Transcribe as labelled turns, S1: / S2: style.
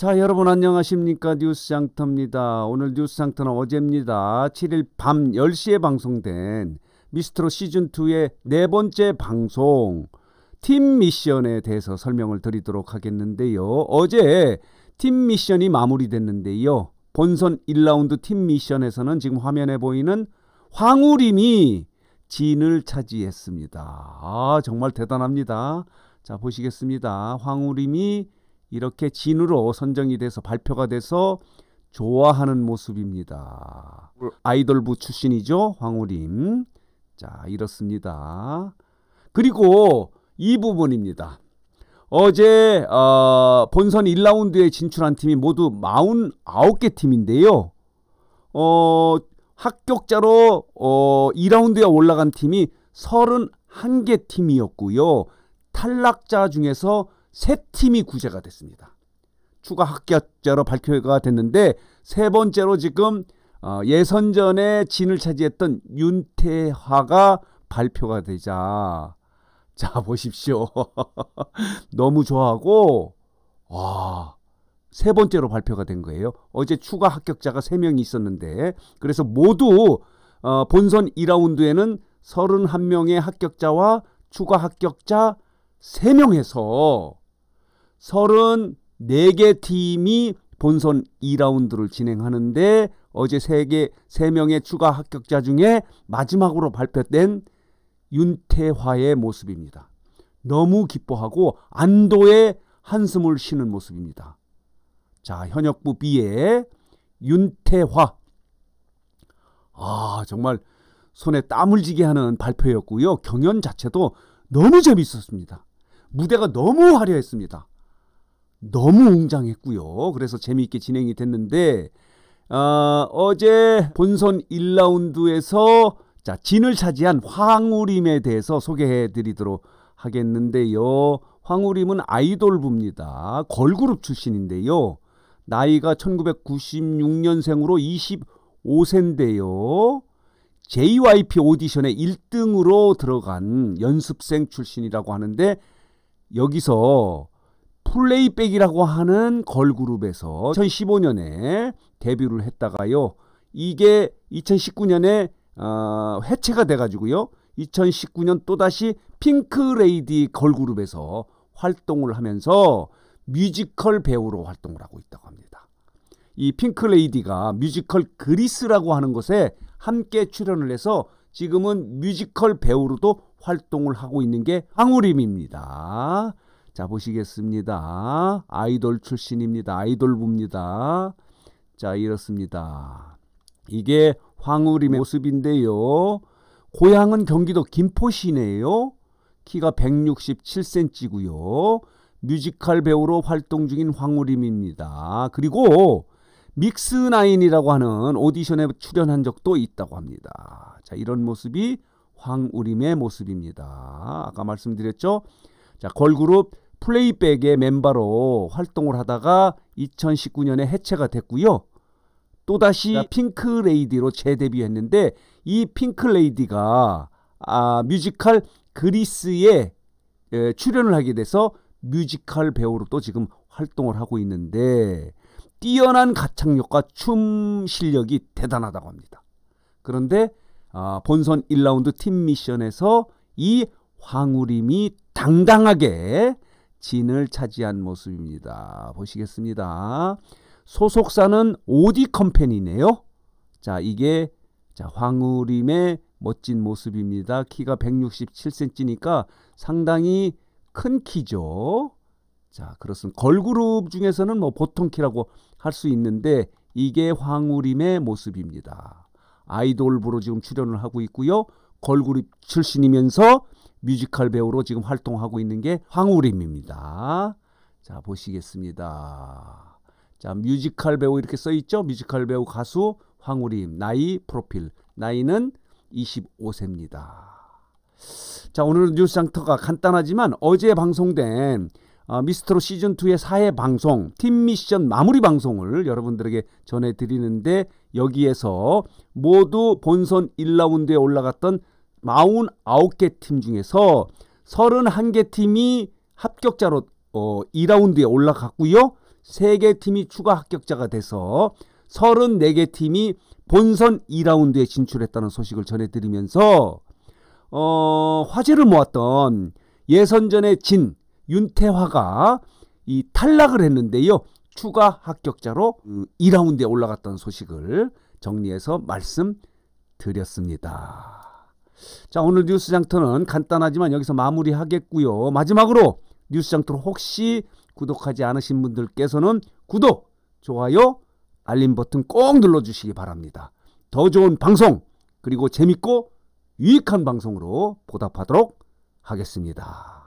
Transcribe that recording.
S1: 자, 여러분 안녕하십니까? 뉴스 장터입니다. 오늘 뉴스 장터는 어제입니다. 7일 밤 10시에 방송된 미스트로 시즌2의 네 번째 방송 팀 미션에 대해서 설명을 드리도록 하겠는데요. 어제 팀 미션이 마무리됐는데요. 본선 1라운드 팀 미션에서는 지금 화면에 보이는 황우림이 진을 차지했습니다. 아, 정말 대단합니다. 자, 보시겠습니다. 황우림이 이렇게 진으로 선정이 돼서 발표가 돼서 좋아하는 모습입니다. 뭐 아이돌부 출신이죠. 황우림. 자, 이렇습니다. 그리고 이 부분입니다. 어제 어, 본선 1라운드에 진출한 팀이 모두 49개 팀인데요. 어, 합격자로 어, 2라운드에 올라간 팀이 31개 팀이었고요. 탈락자 중에서 세 팀이 구제가 됐습니다. 추가 합격자로 발표가 됐는데 세 번째로 지금 어, 예선전에 진을 차지했던 윤태화가 발표가 되자 자 보십시오 너무 좋아하고 와. 세 번째로 발표가 된 거예요. 어제 추가 합격자가 세명이 있었는데 그래서 모두 어, 본선 2라운드에는 31명의 합격자와 추가 합격자 3명 해서 34개 팀이 본선 2라운드를 진행하는데 어제 3개, 3명의 추가 합격자 중에 마지막으로 발표된 윤태화의 모습입니다. 너무 기뻐하고 안도의 한숨을 쉬는 모습입니다. 자, 현역부 B의 윤태화. 아, 정말 손에 땀을 지게 하는 발표였고요. 경연 자체도 너무 재밌었습니다. 무대가 너무 화려했습니다. 너무 웅장했고요. 그래서 재미있게 진행이 됐는데 어, 어제 본선 1라운드에서 자, 진을 차지한 황우림에 대해서 소개해 드리도록 하겠는데요. 황우림은 아이돌부입니다. 걸그룹 출신인데요. 나이가 1996년생으로 25세인데요. JYP 오디션에 1등으로 들어간 연습생 출신이라고 하는데 여기서 플레이백이라고 하는 걸그룹에서 2015년에 데뷔를 했다가요. 이게 2019년에 어, 해체가 돼가지고요. 2019년 또다시 핑크레이디 걸그룹에서 활동을 하면서 뮤지컬 배우로 활동을 하고 있다고 합니다. 이 핑크레이디가 뮤지컬 그리스라고 하는 것에 함께 출연을 해서 지금은 뮤지컬 배우로도 활동을 하고 있는 게 황우림입니다. 자, 보시겠습니다. 아이돌 출신입니다. 아이돌부니다 자, 이렇습니다. 이게 황우림의 모습인데요. 고향은 경기도 김포시네요. 키가 167cm고요. 뮤지컬 배우로 활동 중인 황우림입니다. 그리고 믹스나인이라고 하는 오디션에 출연한 적도 있다고 합니다. 자, 이런 모습이 황우림의 모습입니다. 아까 말씀드렸죠? 자, 걸그룹 플레이백의 멤버로 활동을 하다가 2019년에 해체가 됐고요. 또다시 네. 핑크레이디로 재데뷔했는데 이 핑크레이디가 아, 뮤지컬 그리스에 출연을 하게 돼서 뮤지컬 배우로 도 지금 활동을 하고 있는데 뛰어난 가창력과 춤 실력이 대단하다고 합니다. 그런데 아, 본선 1라운드 팀 미션에서 이 황우림이 당당하게 진을 차지한 모습입니다. 보시겠습니다. 소속사는 오디 컴퍼니네요. 자, 이게 자, 황우림의 멋진 모습입니다. 키가 167cm니까 상당히 큰 키죠. 자, 그렇습니다. 걸그룹 중에서는 뭐 보통 키라고 할 수 있는데 이게 황우림의 모습입니다. 아이돌부로 지금 출연을 하고 있고요. 걸그룹 출신이면서 뮤지컬 배우로 지금 활동하고 있는 게 황우림입니다. 자, 보시겠습니다. 자, 뮤지컬 배우 이렇게 써 있죠? 뮤지컬 배우 가수 황우림 나이 프로필. 나이는 25세입니다. 자, 오늘 뉴스 장터가 간단하지만 어제 방송된 어, 미스트로 시즌2의 사회 방송, 팀 미션 마무리 방송을 여러분들에게 전해드리는데 여기에서 모두 본선 1라운드에 올라갔던 49개 팀 중에서 31개 팀이 합격자로 어, 2라운드에 올라갔고요. 3개 팀이 추가 합격자가 돼서 34개 팀이 본선 2라운드에 진출했다는 소식을 전해드리면서 어, 화제를 모았던 예선전의 진 윤태화가 이 탈락을 했는데요. 추가 합격자로 2라운드에 음, 올라갔던 소식을 정리해서 말씀드렸습니다. 자, 오늘 뉴스 장터는 간단하지만 여기서 마무리하겠고요. 마지막으로 뉴스 장터를 혹시 구독하지 않으신 분들께서는 구독, 좋아요, 알림 버튼 꼭 눌러 주시기 바랍니다. 더 좋은 방송 그리고 재밌고 유익한 방송으로 보답하도록 하겠습니다.